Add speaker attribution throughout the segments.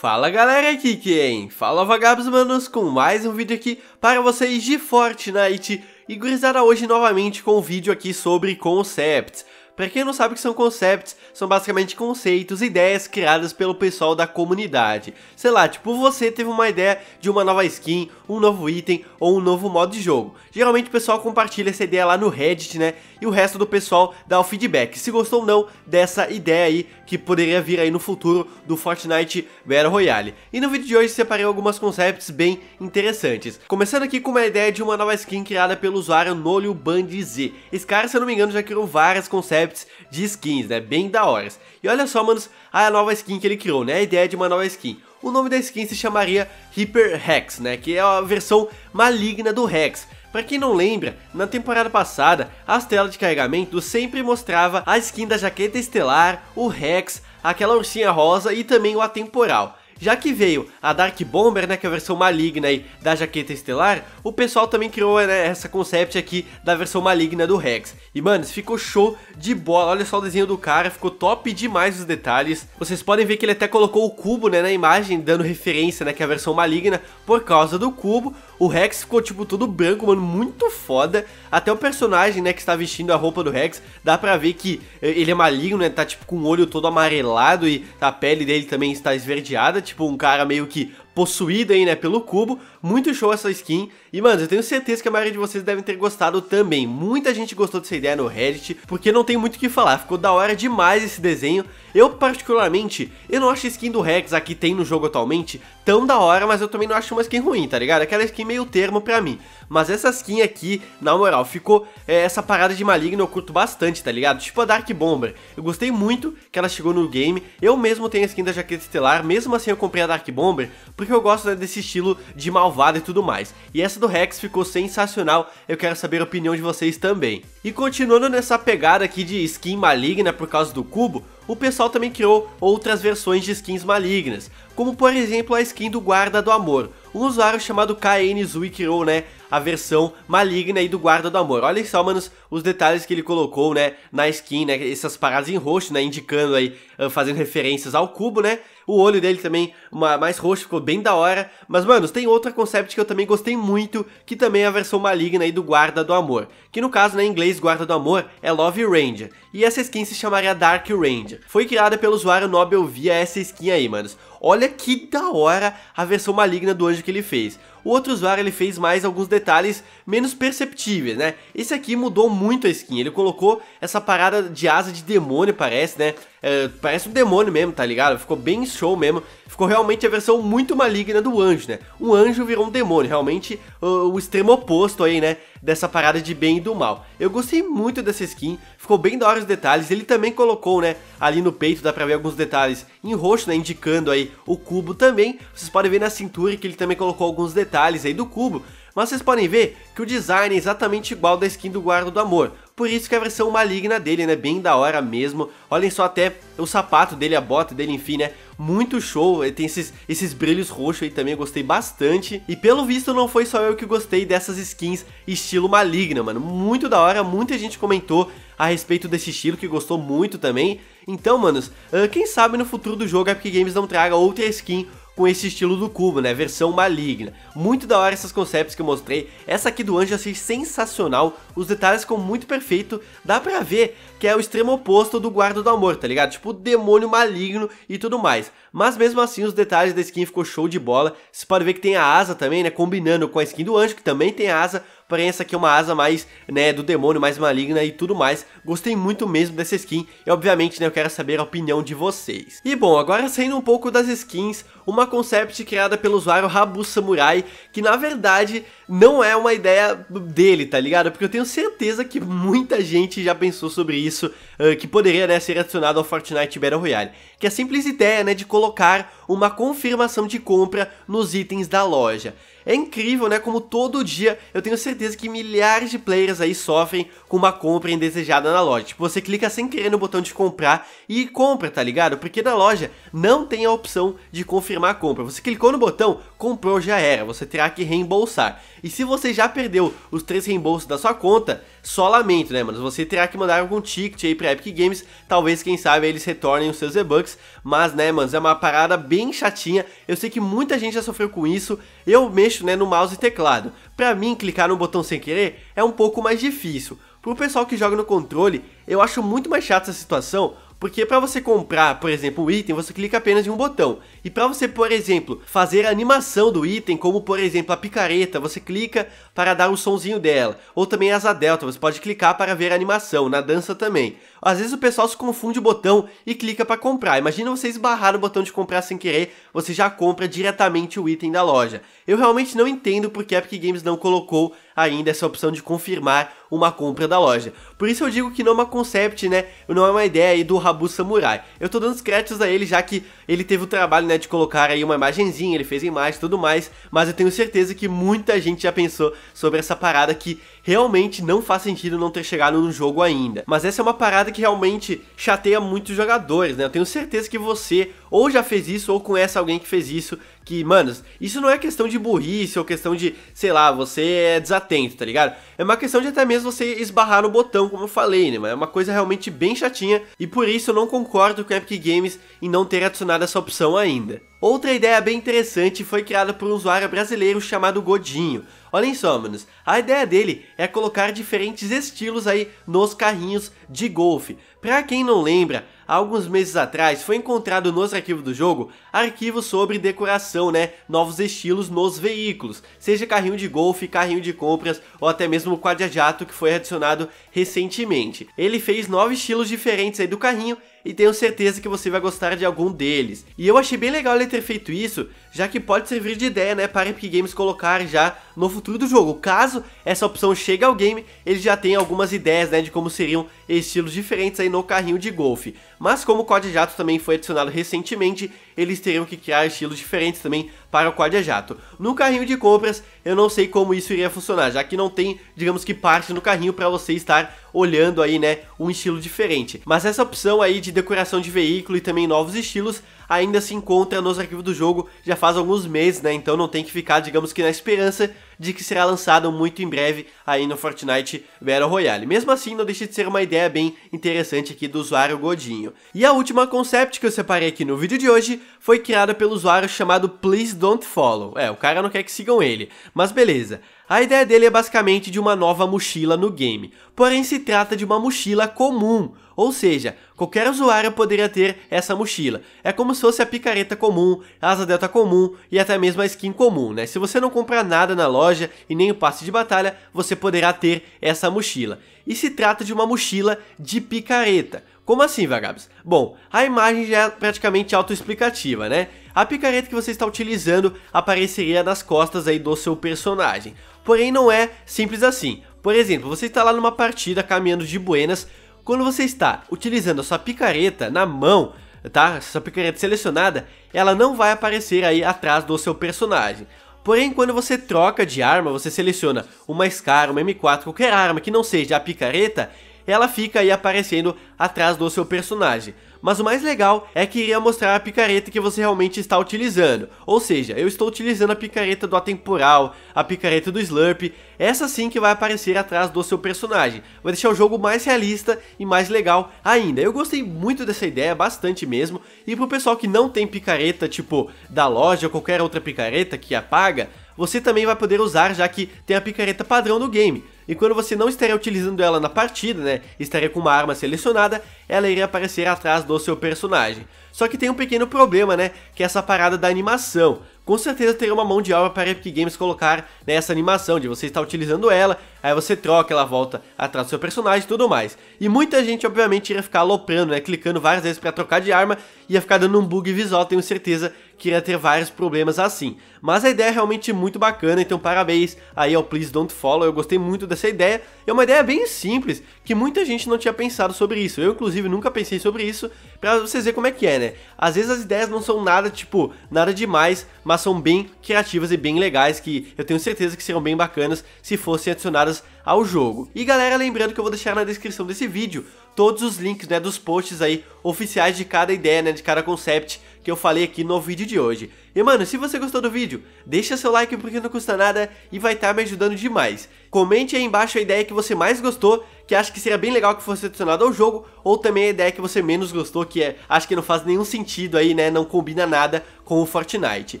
Speaker 1: Fala galera, aqui quem? É, Fala vagabos manos com mais um vídeo aqui para vocês de Fortnite e gurizada hoje novamente com um vídeo aqui sobre concepts. Para quem não sabe o que são concepts, são basicamente conceitos, ideias criadas pelo pessoal da comunidade. Sei lá, tipo, você teve uma ideia de uma nova skin, um novo item ou um novo modo de jogo. Geralmente o pessoal compartilha essa ideia lá no Reddit, né? E o resto do pessoal dá o feedback, se gostou ou não dessa ideia aí que poderia vir aí no futuro do Fortnite Battle Royale. E no vídeo de hoje separei algumas concepts bem interessantes. Começando aqui com uma ideia de uma nova skin criada pelo usuário Nolio Band Z. Esse cara, se eu não me engano, já criou várias concepts de skins, né? Bem da hora. E olha só, manos, a nova skin que ele criou, né? A ideia de uma nova skin. O nome da skin se chamaria Hyper Rex, né? Que é a versão maligna do Rex. Para quem não lembra, na temporada passada, as telas de carregamento sempre mostrava a skin da Jaqueta Estelar, o Rex, aquela ursinha rosa e também o Atemporal. Já que veio a Dark Bomber, né, que é a versão maligna aí da jaqueta estelar, o pessoal também criou né, essa concept aqui da versão maligna do Rex. E, mano, ficou show de bola. Olha só o desenho do cara, ficou top demais os detalhes. Vocês podem ver que ele até colocou o cubo, né, na imagem, dando referência, né, que é a versão maligna por causa do cubo. O Rex ficou, tipo, todo branco, mano, muito foda. Até o personagem, né, que está vestindo a roupa do Rex, dá pra ver que eh, ele é maligno, né? Tá, tipo, com o olho todo amarelado e a pele dele também está esverdeada. Tipo, um cara meio que possuído aí, né, pelo cubo. Muito show essa skin. E, mano, eu tenho certeza que a maioria de vocês devem ter gostado também. Muita gente gostou dessa ideia no Reddit, porque não tem muito o que falar. Ficou da hora demais esse desenho. Eu, particularmente, eu não acho a skin do Rex aqui tem no jogo atualmente tão da hora, mas eu também não acho uma skin ruim, tá ligado? Aquela skin meio termo pra mim. Mas essa skin aqui, na moral, ficou é, essa parada de maligno eu curto bastante, tá ligado? Tipo a Dark Bomber. Eu gostei muito que ela chegou no game. Eu mesmo tenho a skin da Jaqueta Estelar, mesmo assim eu comprei a Dark Bomber, porque eu gosto desse estilo de malvada e tudo mais. E essa do Rex ficou sensacional, eu quero saber a opinião de vocês também. E continuando nessa pegada aqui de skin maligna por causa do cubo, o pessoal também criou outras versões de skins malignas, como por exemplo a skin do Guarda do Amor. Um usuário chamado KN Zui criou, né, a versão maligna aí do Guarda do Amor. Olha só, manos, os detalhes que ele colocou, né, na skin, né, essas paradas em roxo, né, indicando aí, ah, fazendo referências ao cubo, né, o olho dele também mais roxo, ficou bem da hora. Mas, mano, tem outra concept que eu também gostei muito, que também é a versão maligna aí do Guarda do Amor. Que no caso, né, em inglês, Guarda do Amor é Love Ranger. E essa skin se chamaria Dark Ranger. Foi criada pelo usuário Nobel via essa skin aí, manos. Olha que da hora a versão maligna do anjo que ele fez. O outro usuário ele fez mais alguns detalhes menos perceptíveis, né? Esse aqui mudou muito a skin, ele colocou essa parada de asa de demônio, parece, né? É, parece um demônio mesmo, tá ligado? Ficou bem show mesmo, ficou realmente a versão muito maligna do anjo, né? Um anjo virou um demônio, realmente o, o extremo oposto aí, né? dessa parada de bem e do mal. Eu gostei muito dessa skin, ficou bem da hora os detalhes, ele também colocou, né, ali no peito, dá pra ver alguns detalhes em roxo, né, indicando aí o cubo também. Vocês podem ver na cintura que ele também colocou alguns detalhes aí do cubo, mas vocês podem ver que o design é exatamente igual da skin do Guarda do Amor. Por isso que a versão maligna dele, né? Bem da hora mesmo. Olhem só até o sapato dele, a bota dele, enfim, né? Muito show, tem esses, esses brilhos roxos aí também, eu gostei bastante. E pelo visto não foi só eu que gostei dessas skins estilo maligna, mano. Muito da hora, muita gente comentou a respeito desse estilo, que gostou muito também. Então, manos, ah, quem sabe no futuro do jogo a Epic Games não traga outra skin com esse estilo do cubo, né? Versão maligna. Muito da hora esses conceitos que eu mostrei. Essa aqui do anjo eu achei sensacional os detalhes ficam muito perfeito, dá pra ver que é o extremo oposto do Guarda do Amor, tá ligado? Tipo, demônio maligno e tudo mais. Mas mesmo assim, os detalhes da skin ficou show de bola, você pode ver que tem a asa também, né, combinando com a skin do anjo, que também tem asa, porém essa aqui é uma asa mais, né, do demônio, mais maligna e tudo mais. Gostei muito mesmo dessa skin e obviamente, né, eu quero saber a opinião de vocês. E bom, agora saindo um pouco das skins, uma concept criada pelo usuário Rabu Samurai, que na verdade não é uma ideia dele, tá ligado? Porque eu tenho tenho certeza que muita gente já pensou sobre isso, uh, que poderia né, ser adicionado ao Fortnite Battle Royale, que é a simples ideia né, de colocar uma confirmação de compra nos itens da loja. É incrível, né? Como todo dia eu tenho certeza que milhares de players aí sofrem com uma compra indesejada na loja. Tipo, você clica sem querer no botão de comprar e compra, tá ligado? Porque na loja não tem a opção de confirmar a compra. Você clicou no botão, comprou já era, você terá que reembolsar. E se você já perdeu os três reembolsos da sua conta, só lamento, né, mano? Você terá que mandar algum ticket aí pra Epic Games, talvez, quem sabe, eles retornem os seus e-bucks, mas, né, mano, é uma parada bem chatinha, eu sei que muita gente já sofreu com isso, eu mexo, né, no mouse e teclado. Pra mim, clicar no botão sem querer é um pouco mais difícil. Pro pessoal que joga no controle, eu acho muito mais chato essa situação, porque para você comprar, por exemplo, um item, você clica apenas em um botão. E para você, por exemplo, fazer a animação do item, como por exemplo a picareta, você clica para dar o sonzinho dela. Ou também a delta, você pode clicar para ver a animação, na dança também. Às vezes o pessoal se confunde o botão e clica para comprar. Imagina você esbarrar no botão de comprar sem querer, você já compra diretamente o item da loja. Eu realmente não entendo porque a Epic Games não colocou ainda essa opção de confirmar uma compra da loja. Por isso eu digo que não é uma concept, né? Não é uma ideia aí do Rabu Samurai. Eu tô dando os créditos a ele, já que ele teve o trabalho, né, de colocar aí uma imagenzinha, ele fez a imagem e tudo mais, mas eu tenho certeza que muita gente já pensou sobre essa parada que realmente não faz sentido não ter chegado no jogo ainda. Mas essa é uma parada que realmente chateia muitos jogadores, né? Eu tenho certeza que você ou já fez isso ou conhece alguém que fez isso, que, manos, isso não é questão de burrice ou questão de, sei lá, você é desatento, tá ligado? É uma questão de até mesmo você esbarrar no botão, como eu falei, né? Mas é uma coisa realmente bem chatinha e por isso eu não concordo com a Epic Games em não ter adicionado essa opção ainda. Outra ideia bem interessante foi criada por um usuário brasileiro chamado Godinho. Olhem só, manos, a ideia dele é colocar diferentes estilos aí nos carrinhos de golfe. Pra quem não lembra, há alguns meses atrás foi encontrado nos arquivos do jogo arquivos sobre decoração, né, novos estilos nos veículos, seja carrinho de golfe, carrinho de compras ou até mesmo o quadra-jato que foi adicionado recentemente. Ele fez nove estilos diferentes aí do carrinho e tenho certeza que você vai gostar de algum deles. E eu achei bem legal ele ter feito isso, já que pode servir de ideia, né, para Epic Games colocar já no futuro do jogo. Caso essa opção chegue ao game, ele já tem algumas ideias, né, de como seriam estilos diferentes aí no carrinho de golfe. Mas como o COD Jato também foi adicionado recentemente, eles teriam que criar estilos diferentes também para o quadrijato. No carrinho de compras, eu não sei como isso iria funcionar, já que não tem, digamos que parte no carrinho para você estar olhando aí, né, um estilo diferente. Mas essa opção aí de decoração de veículo e também novos estilos ainda se encontra nos arquivos do jogo já faz alguns meses, né? Então não tem que ficar, digamos que na esperança de que será lançado muito em breve aí no Fortnite Battle Royale. Mesmo assim, não deixa de ser uma ideia bem interessante aqui do usuário Godinho. E a última concept que eu separei aqui no vídeo de hoje foi criada pelo usuário chamado Please Don't Follow. É, o cara não quer que sigam ele, mas beleza. A ideia dele é basicamente de uma nova mochila no game, porém se trata de uma mochila comum, ou seja, qualquer usuário poderia ter essa mochila. É como se fosse a picareta comum, a asa delta comum e até mesmo a skin comum, né? Se você não comprar nada na loja e nem o passe de batalha, você poderá ter essa mochila. E se trata de uma mochila de picareta, como assim, vagabos? Bom, a imagem já é praticamente autoexplicativa, né? A picareta que você está utilizando apareceria nas costas aí do seu personagem. Porém, não é simples assim. Por exemplo, você está lá numa partida caminhando de buenas, quando você está utilizando a sua picareta na mão, tá? Essa picareta selecionada, ela não vai aparecer aí atrás do seu personagem. Porém, quando você troca de arma, você seleciona uma SCAR, uma M4, qualquer arma que não seja a picareta, ela fica aí aparecendo atrás do seu personagem. Mas o mais legal é que iria mostrar a picareta que você realmente está utilizando. Ou seja, eu estou utilizando a picareta do Atemporal, a picareta do Slurp, essa sim que vai aparecer atrás do seu personagem. Vai deixar o jogo mais realista e mais legal ainda. Eu gostei muito dessa ideia, bastante mesmo. E pro pessoal que não tem picareta, tipo da loja ou qualquer outra picareta que apaga, você também vai poder usar já que tem a picareta padrão do game e quando você não estaria utilizando ela na partida, né, estaria com uma arma selecionada, ela iria aparecer atrás do seu personagem. Só que tem um pequeno problema, né, que é essa parada da animação. Com certeza teria uma mão de obra para a Epic Games colocar nessa né, animação, de você estar utilizando ela, aí você troca, ela volta atrás do seu personagem e tudo mais. E muita gente, obviamente, iria ficar aloprando, né, clicando várias vezes para trocar de arma, ia ficar dando um bug visual, tenho certeza que ia ter vários problemas assim. Mas a ideia é realmente muito bacana, então parabéns aí ao Please Don't Follow, eu gostei muito dessa ideia. É uma ideia bem simples, que muita gente não tinha pensado sobre isso. Eu, inclusive, nunca pensei sobre isso, pra vocês verem como é que é, né? Às vezes as ideias não são nada, tipo, nada demais, mas são bem criativas e bem legais, que eu tenho certeza que serão bem bacanas se fossem adicionadas ao jogo. E galera, lembrando que eu vou deixar na descrição desse vídeo todos os links né, dos posts aí oficiais de cada ideia, né, de cada concept que eu falei aqui no vídeo de hoje. E mano, se você gostou do vídeo, deixa seu like porque não custa nada e vai estar tá me ajudando demais. Comente aí embaixo a ideia que você mais gostou, que acha que seria bem legal que fosse adicionado ao jogo, ou também a ideia que você menos gostou, que é, acho que não faz nenhum sentido aí, né, não combina nada com o Fortnite.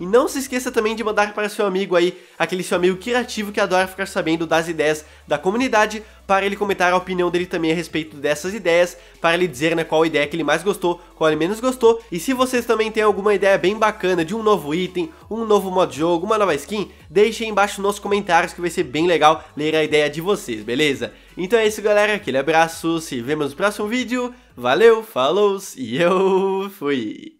Speaker 1: E não se esqueça também de mandar para seu amigo aí, aquele seu amigo criativo que adora ficar sabendo das ideias da comunidade, para ele comentar a opinião dele também a respeito dessas ideias, para ele dizer né, qual ideia que ele mais gostou, qual ele menos gostou. E se vocês também têm alguma ideia bem bacana de um novo item, um novo modo de jogo, uma nova skin, deixem aí embaixo nos comentários que vai ser bem legal ler a ideia de vocês, beleza? Então é isso galera, aquele abraço, se vemos no próximo vídeo, valeu, falou e eu fui!